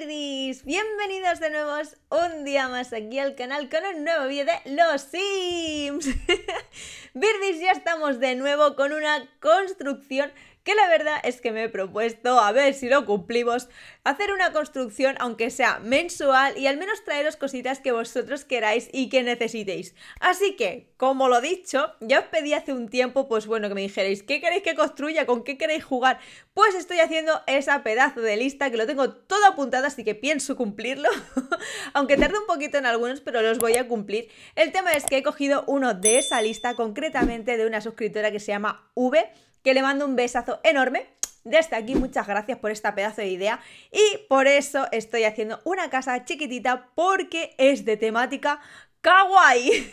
birdies! Bienvenidos de nuevo un día más aquí al canal con un nuevo vídeo de Los Sims. Birdies, ya estamos de nuevo con una construcción que la verdad es que me he propuesto, a ver si lo cumplimos, hacer una construcción aunque sea mensual y al menos traeros cositas que vosotros queráis y que necesitéis. Así que, como lo he dicho, ya os pedí hace un tiempo, pues bueno, que me dijerais, ¿qué queréis que construya? ¿Con qué queréis jugar? Pues estoy haciendo esa pedazo de lista que lo tengo todo apuntado, así que pienso cumplirlo, aunque tarde un poquito en algunos, pero los voy a cumplir. El tema es que he cogido uno de esa lista, concretamente de una suscriptora que se llama V que le mando un besazo enorme. Desde aquí muchas gracias por esta pedazo de idea y por eso estoy haciendo una casa chiquitita porque es de temática kawaii.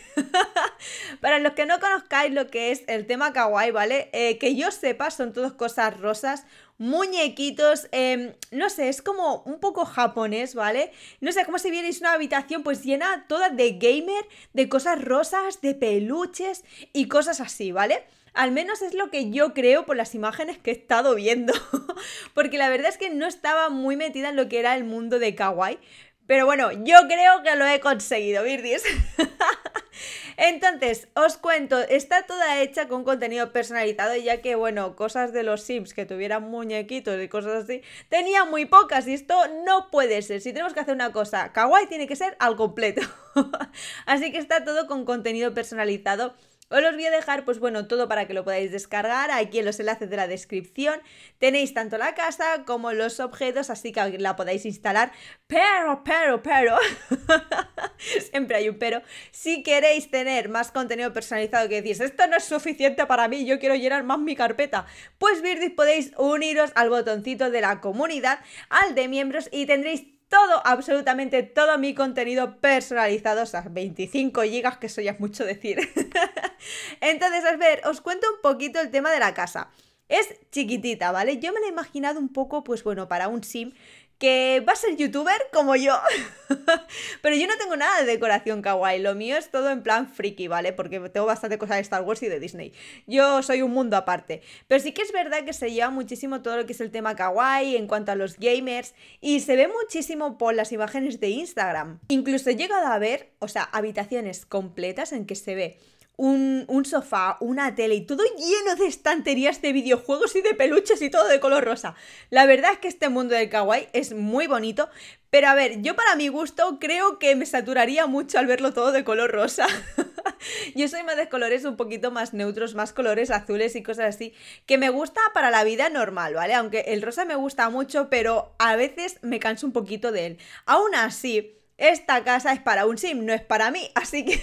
Para los que no conozcáis lo que es el tema kawaii, ¿vale? Eh, que yo sepa, son todas cosas rosas, muñequitos, em, no sé, es como un poco japonés, ¿vale? No sé, como si vierais una habitación pues llena toda de gamer, de cosas rosas, de peluches y cosas así, ¿vale? Al menos es lo que yo creo por las imágenes que he estado viendo. Porque la verdad es que no estaba muy metida en lo que era el mundo de Kawaii. Pero bueno, yo creo que lo he conseguido, Virdis. Entonces, os cuento, está toda hecha con contenido personalizado, ya que, bueno, cosas de los Sims que tuvieran muñequitos y cosas así, tenía muy pocas y esto no puede ser. Si tenemos que hacer una cosa, kawaii tiene que ser al completo. así que está todo con contenido personalizado os los voy a dejar, pues bueno, todo para que lo podáis descargar aquí en los enlaces de la descripción. Tenéis tanto la casa como los objetos, así que la podáis instalar. Pero, pero, pero, siempre hay un pero. Si queréis tener más contenido personalizado que decís, esto no es suficiente para mí, yo quiero llenar más mi carpeta, pues Virdis, podéis uniros al botoncito de la comunidad, al de miembros y tendréis todo, absolutamente todo mi contenido personalizado, o sea, 25 gigas, que eso ya es mucho decir. Entonces, a ver, os cuento un poquito el tema de la casa. Es chiquitita, ¿vale? Yo me la he imaginado un poco, pues bueno, para un sim que va a ser youtuber como yo. Pero yo no tengo nada de decoración kawaii, lo mío es todo en plan friki, ¿vale? Porque tengo bastante cosas de Star Wars y de Disney. Yo soy un mundo aparte. Pero sí que es verdad que se lleva muchísimo todo lo que es el tema kawaii en cuanto a los gamers y se ve muchísimo por las imágenes de Instagram. Incluso he llegado a ver, o sea, habitaciones completas en que se ve un, sofá, una tele y todo lleno de estanterías de videojuegos y de peluches y todo de color rosa. La verdad es que este mundo del kawaii es muy bonito, pero a ver, yo para mi gusto creo que me saturaría mucho al verlo todo de color rosa. yo soy más de colores un poquito más neutros, más colores azules y cosas así, que me gusta para la vida normal, ¿vale? Aunque el rosa me gusta mucho, pero a veces me canso un poquito de él. Aún así esta casa es para un sim, no es para mí, así que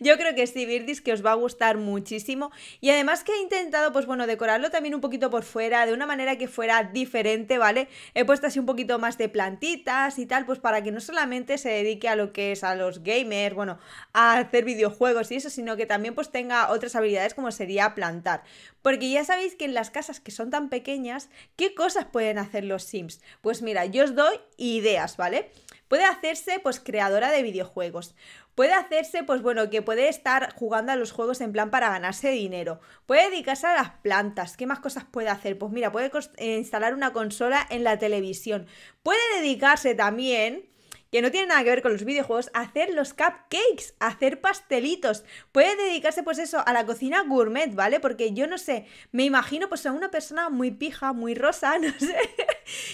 yo creo que sí, Virdis, que os va a gustar muchísimo. Y además que he intentado, pues bueno, decorarlo también un poquito por fuera, de una manera que fuera diferente, ¿vale? He puesto así un poquito más de plantitas y tal, pues para que no solamente se dedique a lo que es a los gamers, bueno, a hacer videojuegos y eso, sino que también pues tenga otras habilidades como sería plantar. Porque ya sabéis que en las casas que son tan pequeñas, ¿qué cosas pueden hacer los sims? Pues mira, yo os doy ideas, ¿vale? Puede hacerse pues creadora de videojuegos. Puede hacerse pues bueno, que puede estar jugando a los juegos en plan para ganarse dinero. Puede dedicarse a las plantas. ¿Qué más cosas puede hacer? Pues mira, puede eh, instalar una consola en la televisión. Puede dedicarse también que no tiene nada que ver con los videojuegos, hacer los cupcakes, hacer pastelitos. Puede dedicarse pues eso a la cocina gourmet, ¿vale? Porque yo no sé, me imagino pues a una persona muy pija, muy rosa, no sé,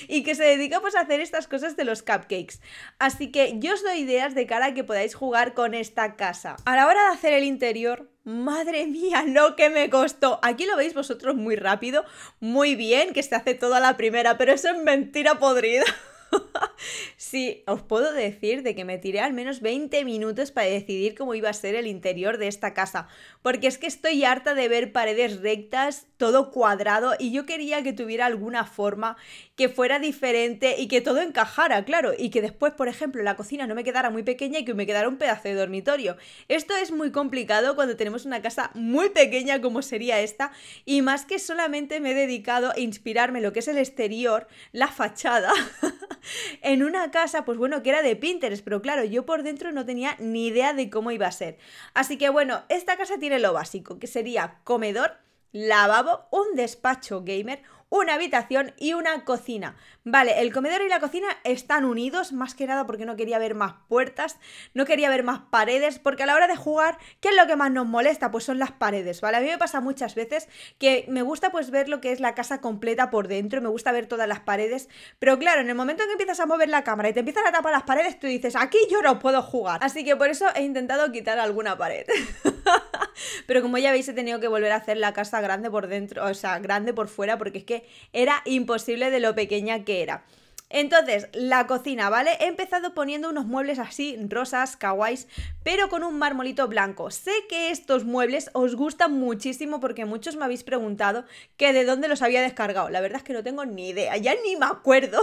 y que se dedica pues a hacer estas cosas de los cupcakes. Así que yo os doy ideas de cara a que podáis jugar con esta casa. A la hora de hacer el interior, Madre mía, no que me costó. Aquí lo veis vosotros muy rápido, muy bien, que se hace toda a la primera, pero eso es mentira podrida. sí, os puedo decir de que me tiré al menos 20 minutos para decidir cómo iba a ser el interior de esta casa, porque es que estoy harta de ver paredes rectas, todo cuadrado, y yo quería que tuviera alguna forma que fuera diferente y que todo encajara, claro, y que después, por ejemplo, la cocina no me quedara muy pequeña y que me quedara un pedazo de dormitorio. Esto es muy complicado cuando tenemos una casa muy pequeña como sería esta, y más que solamente me he dedicado a inspirarme lo que es el exterior, la fachada, en una casa, pues bueno, que era de Pinterest, pero claro, yo por dentro no tenía ni idea de cómo iba a ser. Así que bueno, esta casa tiene lo básico, que sería comedor, lavabo, un despacho gamer, una habitación y una cocina. Vale, el comedor y la cocina están unidos, más que nada porque no quería ver más puertas, no quería ver más paredes, porque a la hora de jugar, ¿qué es lo que más nos molesta? Pues son las paredes, ¿vale? A mí me pasa muchas veces que me gusta pues ver lo que es la casa completa por dentro, me gusta ver todas las paredes, pero claro, en el momento en que empiezas a mover la cámara y te empiezan a tapar las paredes, tú dices, aquí yo no puedo jugar. Así que por eso he intentado quitar alguna pared. Pero como ya veis, he tenido que volver a hacer la casa grande por dentro, o sea, grande por fuera, porque es que era imposible de lo pequeña que era. Entonces, la cocina, ¿vale? He empezado poniendo unos muebles así, rosas, kawais, pero con un marmolito blanco. Sé que estos muebles os gustan muchísimo porque muchos me habéis preguntado que de dónde los había descargado. La verdad es que no tengo ni idea, ya ni me acuerdo.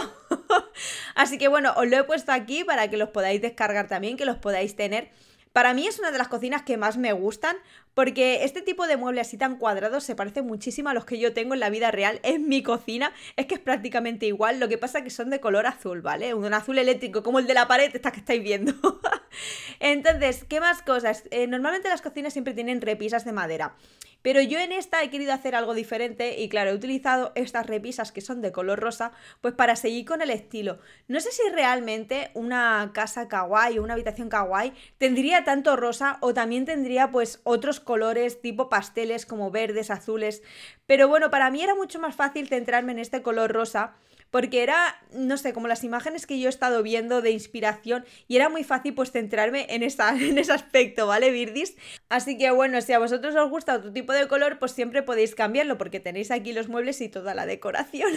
Así que bueno, os lo he puesto aquí para que los podáis descargar también, que los podáis tener para mí es una de las cocinas que más me gustan porque este tipo de muebles así tan cuadrados se parece muchísimo a los que yo tengo en la vida real en mi cocina. Es que es prácticamente igual, lo que pasa que son de color azul, ¿vale? Un azul eléctrico, como el de la pared, esta que estáis viendo. Entonces, ¿qué más cosas? Eh, normalmente las cocinas siempre tienen repisas de madera. Pero yo en esta he querido hacer algo diferente y claro, he utilizado estas repisas que son de color rosa, pues para seguir con el estilo. No sé si realmente una casa kawaii o una habitación kawaii tendría tanto rosa o también tendría pues otros colores tipo pasteles como verdes, azules. Pero bueno, para mí era mucho más fácil centrarme en este color rosa porque era, no sé, como las imágenes que yo he estado viendo de inspiración y era muy fácil pues centrarme en, esa, en ese aspecto, ¿vale, Virdis? Así que bueno, si a vosotros os gusta otro tipo de color, pues siempre podéis cambiarlo porque tenéis aquí los muebles y toda la decoración.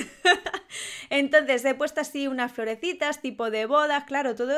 Entonces he puesto así unas florecitas tipo de bodas, claro, todo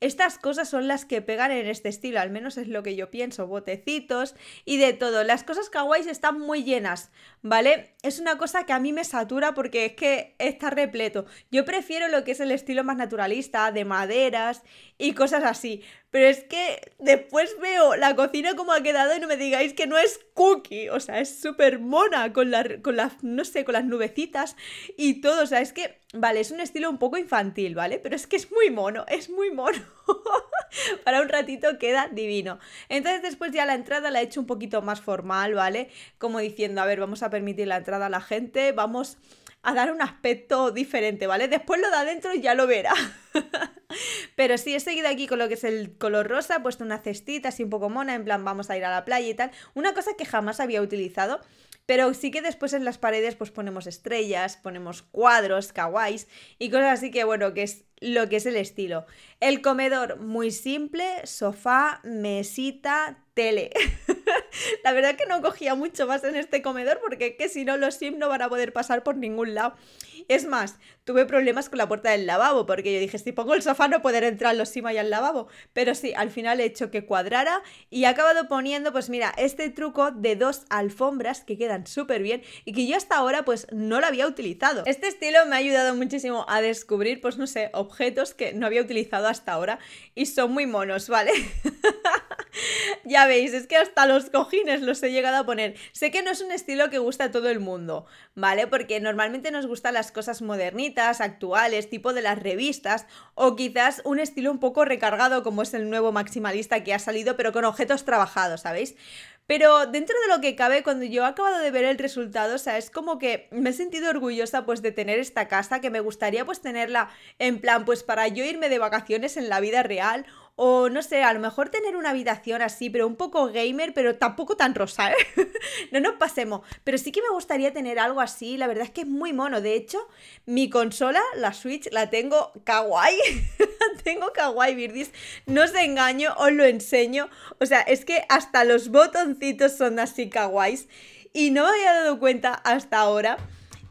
estas cosas son las que pegan en este estilo, al menos es lo que yo pienso, botecitos y de todo. Las cosas kawaii están muy llenas, ¿vale? Es una cosa que a mí me satura porque es que está repleto. Yo prefiero lo que es el estilo más naturalista, de maderas y cosas así. Pero es que después veo la cocina como ha quedado y no me digáis que no es cookie. O sea, es súper mona con, con las, no sé, con las nubecitas y todo. O sea, es que, vale, es un estilo un poco infantil, ¿vale? Pero es que es muy mono, es muy mono. Para un ratito queda divino. Entonces después ya la entrada la he hecho un poquito más formal, ¿vale? Como diciendo, a ver, vamos a permitir la entrada a la gente, vamos a dar un aspecto diferente, ¿vale? Después lo da adentro y ya lo verá. Pero sí, he seguido aquí con lo que es el color rosa, he puesto una cestita así un poco mona, en plan vamos a ir a la playa y tal. Una cosa que jamás había utilizado, pero sí que después en las paredes pues ponemos estrellas, ponemos cuadros, kawaiis y cosas así que bueno, que es lo que es el estilo. El comedor muy simple, sofá, mesita, tele. La verdad que no cogía mucho más en este comedor porque que si no los Sims no van a poder pasar por ningún lado. Es más, tuve problemas con la puerta del lavabo porque yo dije, si pongo el sofá no poder entrar los Sims allá al lavabo. Pero sí, al final he hecho que cuadrara y he acabado poniendo, pues mira, este truco de dos alfombras que quedan súper bien y que yo hasta ahora pues no lo había utilizado. Este estilo me ha ayudado muchísimo a descubrir, pues no sé, objetos que no había utilizado hasta ahora y son muy monos, ¿vale? ya veis, es que hasta los cojines los he llegado a poner. Sé que no es un estilo que gusta a todo el mundo, ¿vale? Porque normalmente nos gustan las cosas modernitas, actuales, tipo de las revistas, o quizás un estilo un poco recargado como es el nuevo maximalista que ha salido, pero con objetos trabajados, ¿sabéis? Pero dentro de lo que cabe, cuando yo he acabado de ver el resultado, o sea, es como que me he sentido orgullosa pues de tener esta casa, que me gustaría pues tenerla en plan pues para yo irme de vacaciones en la vida real o no sé, a lo mejor tener una habitación así, pero un poco gamer, pero tampoco tan rosa, ¿eh? no nos pasemos. Pero sí que me gustaría tener algo así, la verdad es que es muy mono. De hecho, mi consola, la Switch, la tengo kawaii. la tengo kawaii, Virdis. No os engaño, os lo enseño. O sea, es que hasta los botoncitos son así kawaiis. Y no me había dado cuenta hasta ahora.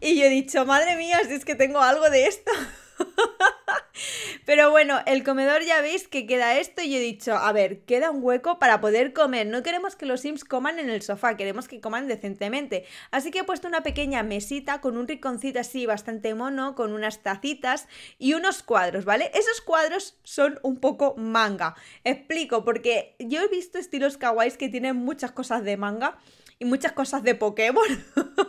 Y yo he dicho, madre mía, si es que tengo algo de esto. Pero bueno, el comedor ya veis que queda esto y he dicho, a ver, queda un hueco para poder comer. No queremos que los Sims coman en el sofá, queremos que coman decentemente. Así que he puesto una pequeña mesita con un rinconcito así bastante mono, con unas tacitas y unos cuadros, ¿vale? Esos cuadros son un poco manga. Explico, porque yo he visto estilos kawaii que tienen muchas cosas de manga y muchas cosas de Pokémon.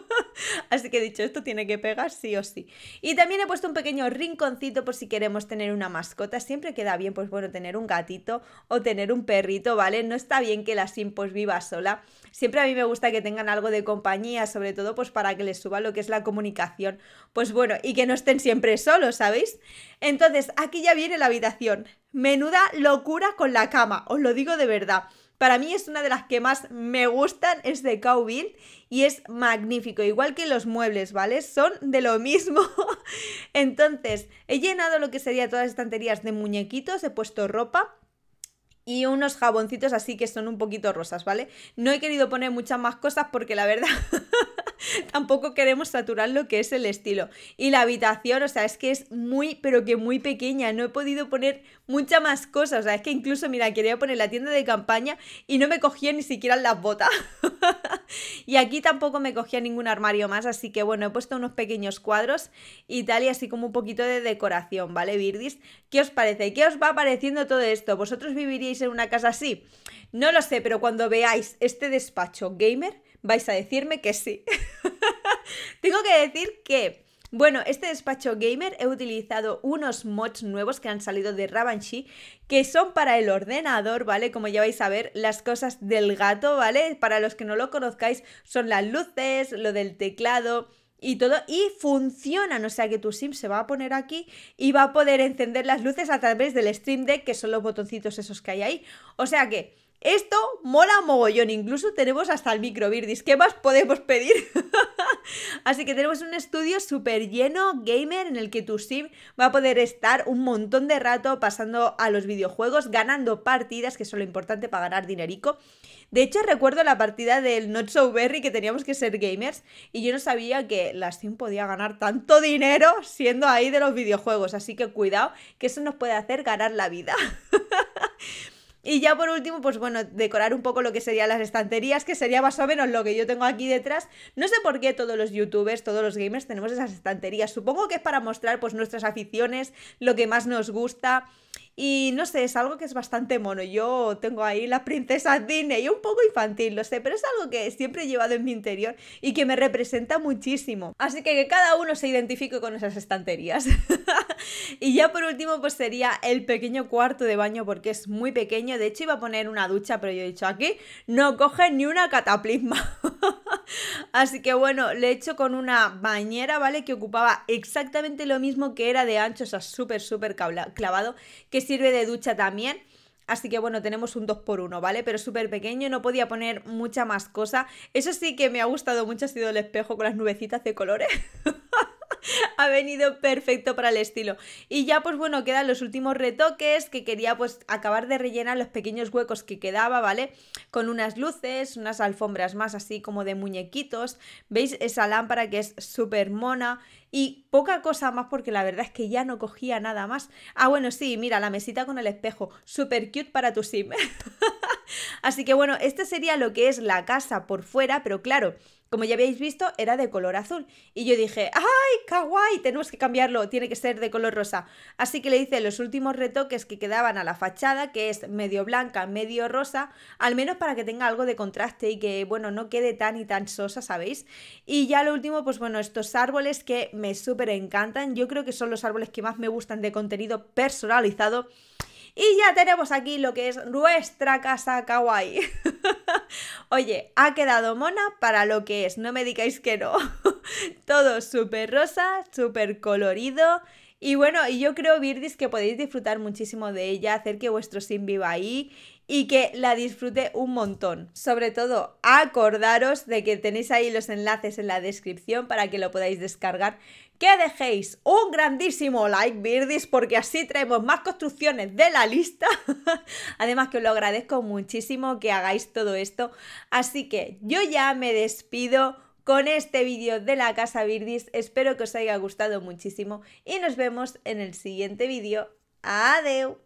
Así que he dicho, esto tiene que pegar sí o sí. Y también he puesto un pequeño rinconcito por si queremos tener una mascota. Siempre queda bien, pues bueno, tener un gatito o tener un perrito, ¿vale? No está bien que la Sim pues, viva sola. Siempre a mí me gusta que tengan algo de compañía, sobre todo pues para que les suba lo que es la comunicación. Pues bueno, y que no estén siempre solos, ¿sabéis? Entonces, aquí ya viene la habitación. Menuda locura con la cama, os lo digo de verdad. Para mí es una de las que más me gustan, es de Cowbill y es magnífico, igual que los muebles, ¿vale? Son de lo mismo. Entonces, he llenado lo que sería todas las estanterías de muñequitos, he puesto ropa y unos jaboncitos así que son un poquito rosas, ¿vale? No he querido poner muchas más cosas porque la verdad tampoco queremos saturar lo que es el estilo. Y la habitación, o sea, es que es muy, pero que muy pequeña. No he podido poner mucha más cosas. O sea, es que incluso, mira, quería poner la tienda de campaña y no me cogía ni siquiera las botas. y aquí tampoco me cogía ningún armario más, así que bueno, he puesto unos pequeños cuadros y tal, y así como un poquito de decoración, ¿vale, Virdis? ¿Qué os parece? ¿Qué os va pareciendo todo esto? ¿Vosotros viviríais en una casa así? No lo sé, pero cuando veáis este despacho gamer vais a decirme que sí. Tengo que decir que... Bueno, este despacho gamer he utilizado unos mods nuevos que han salido de Rabanshi que son para el ordenador, ¿vale? Como ya vais a ver, las cosas del gato, ¿vale? Para los que no lo conozcáis, son las luces, lo del teclado, y todo, y funcionan, o sea que tu sim se va a poner aquí y va a poder encender las luces a través del Stream Deck, que son los botoncitos esos que hay ahí. O sea que esto mola mogollón, incluso tenemos hasta el microbirdis. ¿Qué más podemos pedir? Así que tenemos un estudio súper lleno, gamer, en el que tu sim va a poder estar un montón de rato pasando a los videojuegos, ganando partidas, que es lo importante para ganar dinerico. De hecho, recuerdo la partida del Not So Berry que teníamos que ser gamers y yo no sabía que la sim podía ganar tanto dinero siendo ahí de los videojuegos. Así que cuidado, que eso nos puede hacer ganar la vida. Y ya por último, pues bueno, decorar un poco lo que serían las estanterías, que sería más o menos lo que yo tengo aquí detrás. No sé por qué todos los youtubers, todos los gamers tenemos esas estanterías. Supongo que es para mostrar pues nuestras aficiones, lo que más nos gusta. Y no sé, es algo que es bastante mono. Yo tengo ahí la princesa Disney, un poco infantil, lo sé, pero es algo que siempre he llevado en mi interior y que me representa muchísimo. Así que que cada uno se identifique con esas estanterías. y ya por último, pues sería el pequeño cuarto de baño porque es muy pequeño. De hecho, iba a poner una ducha, pero yo he dicho aquí, no coge ni una cataplisma. Así que bueno, le he hecho con una bañera, ¿vale? Que ocupaba exactamente lo mismo que era de ancho, o sea, súper, súper clavado, que sirve de ducha también. Así que bueno, tenemos un 2x1, ¿vale? Pero súper pequeño, no podía poner mucha más cosa. Eso sí que me ha gustado mucho, ha sido el espejo con las nubecitas de colores. ha venido perfecto para el estilo. Y ya pues bueno, quedan los últimos retoques que quería pues acabar de rellenar los pequeños huecos que quedaba, ¿vale? Con unas luces, unas alfombras más así como de muñequitos. ¿Veis esa lámpara que es súper mona? Y poca cosa más porque la verdad es que ya no cogía nada más. Ah, bueno, sí, mira, la mesita con el espejo. Súper cute para tu sim. Así que bueno, este sería lo que es la casa por fuera, pero claro, como ya habéis visto, era de color azul. Y yo dije, ¡ay, guay! Tenemos que cambiarlo, tiene que ser de color rosa. Así que le hice los últimos retoques que quedaban a la fachada, que es medio blanca, medio rosa, al menos para que tenga algo de contraste y que, bueno, no quede tan y tan sosa, ¿sabéis? Y ya lo último, pues bueno, estos árboles que me súper encantan. Yo creo que son los árboles que más me gustan de contenido personalizado. Y ya tenemos aquí lo que es nuestra casa kawaii. Oye, ha quedado mona para lo que es, no me digáis que no. Todo súper rosa, súper colorido. Y bueno, yo creo, Virdis, que podéis disfrutar muchísimo de ella, hacer que vuestro sim viva ahí y que la disfrute un montón. Sobre todo, acordaros de que tenéis ahí los enlaces en la descripción para que lo podáis descargar. Que dejéis un grandísimo like, Birdis, porque así traemos más construcciones de la lista. Además que os lo agradezco muchísimo que hagáis todo esto. Así que yo ya me despido con este vídeo de la Casa Birdis. Espero que os haya gustado muchísimo y nos vemos en el siguiente vídeo. Adeu.